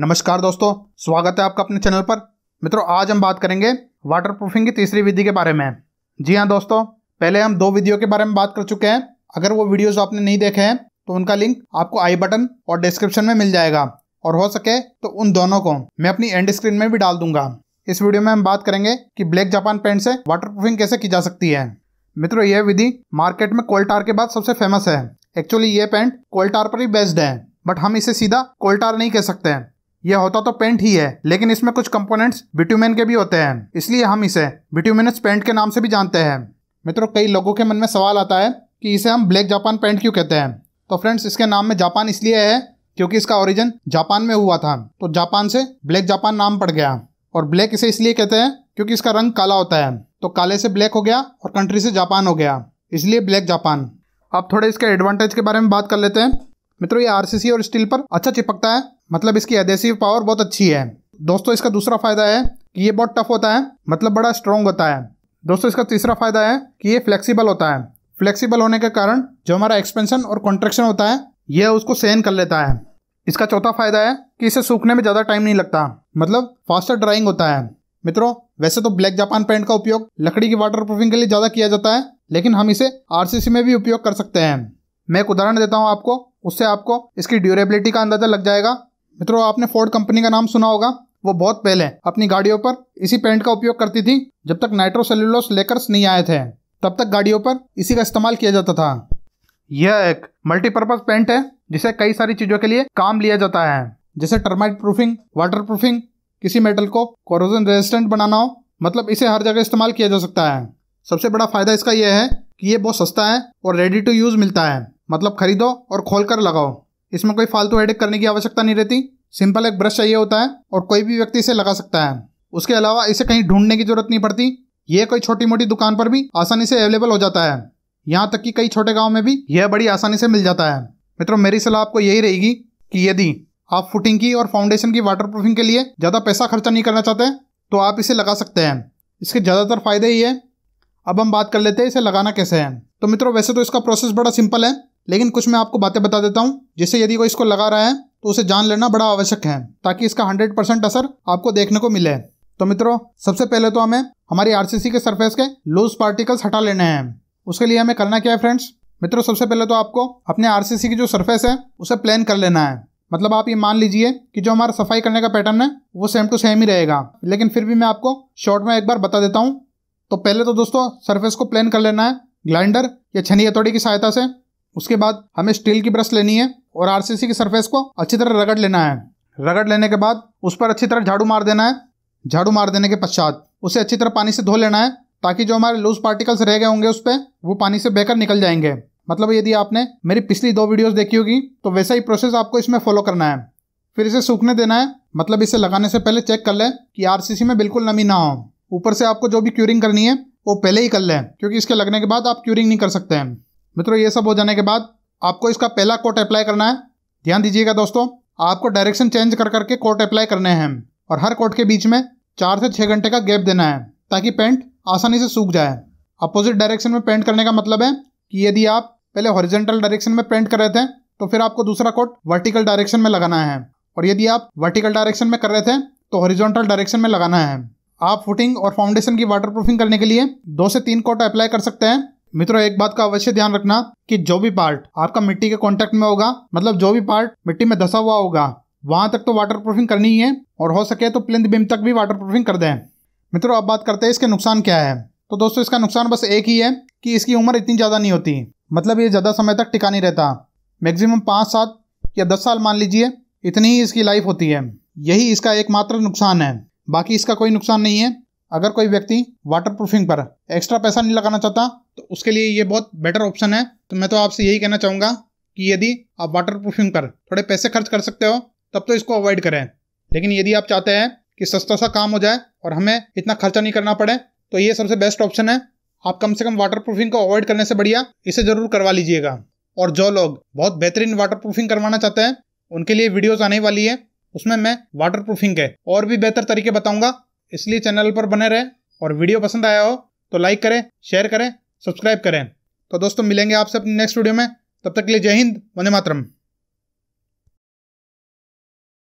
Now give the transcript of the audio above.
नमस्कार दोस्तों स्वागत है आपका अपने चैनल पर मित्रों आज हम बात करेंगे वाटर प्रूफिंग की तीसरी विधि के बारे में जी हाँ दोस्तों पहले हम दो विधियो के बारे में बात कर चुके हैं अगर वो वीडियोस आपने नहीं देखे हैं तो उनका लिंक आपको आई बटन और डिस्क्रिप्शन में मिल जाएगा और हो सके तो उन दोनों को मैं अपनी एंड स्क्रीन में भी डाल दूंगा इस वीडियो में हम बात करेंगे कि ब्लैक जापान पेंट से वाटर प्रूफिंग कैसे की जा सकती है मित्रों यह विधि मार्केट में कोल्टार के बाद सबसे फेमस है एक्चुअली ये पेंट कोल्टार पर ही बेस्ड है बट हम इसे सीधा कोल्टार नहीं कह सकते हैं ये होता तो पेंट ही है लेकिन इसमें कुछ कंपोनेंट्स बिट्यूमेन के भी होते हैं इसलिए हम इसे बिट्यूमेनस पेंट के नाम से भी जानते हैं मित्रों कई लोगों के मन में सवाल आता है कि इसे हम ब्लैक जापान पेंट क्यों कहते हैं तो फ्रेंड्स इसके नाम में जापान इसलिए है क्योंकि इसका ओरिजिन जापान में हुआ था तो जापान से ब्लैक जापान नाम पड़ गया और ब्लैक इसे इसलिए कहते हैं क्योंकि इसका रंग काला होता है तो काले से ब्लैक हो गया और कंट्री से जापान हो गया इसलिए ब्लैक जापान अब थोड़े इसके एडवांटेज के बारे में बात कर लेते हैं मित्रों ये आरसीसी और स्टील पर अच्छा चिपकता है मतलब इसकी एडेसिव पावर बहुत अच्छी है दोस्तों इसका दूसरा फायदा है कि ये बहुत टफ होता है मतलब बड़ा स्ट्रॉन्ग होता है दोस्तों इसका तीसरा फायदा है कि ये फ्लेक्सिबल होता है फ्लेक्सिबल होने के कारण जो हमारा एक्सपेंशन और कॉन्ट्रेक्शन होता है यह उसको सहन कर लेता है इसका चौथा फायदा है कि इसे सूखने में ज़्यादा टाइम नहीं लगता मतलब फास्टर ड्राइंग होता है मित्रों वैसे तो ब्लैक जापान पेंट का उपयोग लकड़ी की वाटर प्रूफिंग के लिए ज़्यादा किया जाता है लेकिन हम इसे आरसीसी में भी उपयोग कर सकते हैं मैं एक उदाहरण देता हूँ आपको उससे आपको इसकी ड्यूरेबिलिटी का अंदाज़ा लग जाएगा मित्रों आपने फोर्ड कंपनी का नाम सुना होगा वो बहुत पहले अपनी गाड़ियों पर इसी पेंट का उपयोग करती थी जब तक नाइट्रोसेल्यूलोस लेकर नहीं आए थे तब तक गाड़ियों पर इसी का इस्तेमाल किया जाता था यह एक मल्टीपर्पज पेंट है जिसे कई सारी चीजों के लिए काम लिया जाता है जैसे टर्माइट प्रूफिंग वाटर प्रूफिंग किसी मेटल को कोरोजन रेजिस्टेंट बनाना हो मतलब इसे हर जगह इस्तेमाल किया जा सकता है सबसे बड़ा फायदा इसका यह है कि ये बहुत सस्ता है और रेडी टू यूज मिलता है मतलब खरीदो और खोल कर लगाओ इसमें कोई फालतू एडिक करने की आवश्यकता नहीं रहती सिंपल एक ब्रश चाहिए होता है और कोई भी व्यक्ति इसे लगा सकता है उसके अलावा इसे कहीं ढूंढने की जरूरत नहीं पड़ती ये कोई छोटी मोटी दुकान पर भी आसानी से अवेलेबल हो जाता है यहाँ तक कि कई छोटे गाँव में भी यह बड़ी आसानी से मिल जाता है मित्रों मेरी सलाह आपको यही रहेगी कि यदि आप फुटिंग की और फाउंडेशन की वाटर के लिए ज़्यादा पैसा खर्चा नहीं करना चाहते तो आप इसे लगा सकते हैं इसके ज़्यादातर फ़ायदे ही है अब हम बात कर लेते हैं इसे लगाना कैसे है तो मित्रों वैसे तो इसका प्रोसेस बड़ा सिंपल है लेकिन कुछ मैं आपको बातें बता देता हूँ जिससे यदि कोई इसको लगा रहा है तो उसे जान लेना बड़ा आवश्यक है ताकि इसका हंड्रेड परसेंट असर आपको देखने को मिले तो मित्रों सबसे पहले तो हमें हमारी आरसीसी के सरफेस के लूज पार्टिकल्स हटा लेने हैं उसके लिए हमें करना क्या है फ्रेंड्स मित्रों सबसे पहले तो आपको अपने आरसीसी की जो सरफेस है उसे प्लेन कर लेना है मतलब आप ये मान लीजिए कि जो हमारा सफाई करने का पैटर्न है वो सेम टू सेम ही रहेगा लेकिन फिर भी मैं आपको शॉर्ट में एक बार बता देता हूँ तो पहले तो दोस्तों सरफेस को प्लेन कर लेना है ग्लाइंडर या छनी हथौड़ी की सहायता से उसके बाद हमें स्टील की ब्रश लेनी है और आरसीसी की सरफेस को अच्छी तरह रगड़ लेना है रगड़ लेने के बाद उस पर अच्छी तरह झाड़ू मार देना है झाड़ू मार देने के पश्चात उसे अच्छी तरह पानी से धो लेना है ताकि जो हमारे लूज पार्टिकल्स रह गए होंगे उस पर वो पानी से बहकर निकल जाएंगे मतलब यदि आपने मेरी पिछली दो वीडियोस देखी होगी तो वैसा ही प्रोसेस आपको इसमें फॉलो करना है फिर इसे सूखने देना है मतलब इसे लगाने से पहले चेक कर लें कि आरसीसी में बिल्कुल नमी ना हो ऊपर से आपको जो भी क्यूरिंग करनी है वो पहले ही कर लें क्योंकि इसके लगने के बाद आप क्यूरिंग नहीं कर सकते हैं मित्रों ये सब हो जाने के बाद आपको इसका पहला कोट अप्लाई करना है ध्यान दीजिएगा दोस्तों आपको डायरेक्शन चेंज कर करके कोट अप्लाई करने हैं और हर कोट के बीच में चार से छः घंटे का गैप देना है ताकि पेंट आसानी से सूख जाए अपोजिट डायरेक्शन में पेंट करने का मतलब है कि यदि आप पहले हॉरिजेंटल डायरेक्शन में पेंट कर रहे थे तो फिर आपको दूसरा कोट वर्टिकल डायरेक्शन में लगाना है और यदि आप वर्टिकल डायरेक्शन में कर रहे थे तो हॉरिजेंटल डायरेक्शन में लगाना है आप फुटिंग और फाउंडेशन की वाटर प्रूफिंग करने के लिए दो से तीन कोट अप्लाई कर सकते हैं मित्रों एक बात का अवश्य ध्यान रखना कि जो भी पार्ट आपका मिट्टी के कांटेक्ट में होगा मतलब जो भी पार्ट मिट्टी में धसा हुआ होगा वहां तक तो वाटर प्रूफिंग करनी ही है और हो सके तो प्लिंथ बिम तक भी वाटर प्रूफिंग कर दें मित्रों अब बात करते हैं इसके नुकसान क्या है तो दोस्तों इसका नुकसान बस एक ही है कि इसकी उम्र इतनी ज़्यादा नहीं होती मतलब ये ज़्यादा समय तक टिका नहीं रहता मैक्सिमम पाँच सात या दस साल मान लीजिए इतनी ही इसकी लाइफ होती है यही इसका एकमात्र नुकसान है बाकी इसका कोई नुकसान नहीं है अगर कोई व्यक्ति वाटर प्रूफिंग पर एक्स्ट्रा पैसा नहीं लगाना चाहता तो उसके लिए ये बहुत बेटर ऑप्शन है तो मैं तो आपसे यही कहना चाहूँगा कि यदि आप वाटर प्रूफिंग पर थोड़े पैसे खर्च कर सकते हो तब तो इसको अवॉइड करें लेकिन यदि आप चाहते हैं कि सस्ता सा काम हो जाए और हमें इतना खर्चा नहीं करना पड़े तो ये सबसे बेस्ट ऑप्शन है आप कम से कम वाटर प्रूफिंग को अवॉइड करने से बढ़िया इसे ज़रूर करवा लीजिएगा और जो लोग बहुत बेहतरीन वाटर प्रूफिंग करवाना चाहते हैं उनके लिए वीडियोज़ आने वाली है उसमें मैं वाटर प्रूफिंग के और भी बेहतर तरीके बताऊँगा इसलिए चैनल पर बने रहें और वीडियो पसंद आया हो तो लाइक करें शेयर करें सब्सक्राइब करें तो दोस्तों मिलेंगे आपसे अपने नेक्स्ट वीडियो में तब तक के लिए जय हिंद वंदे मातरम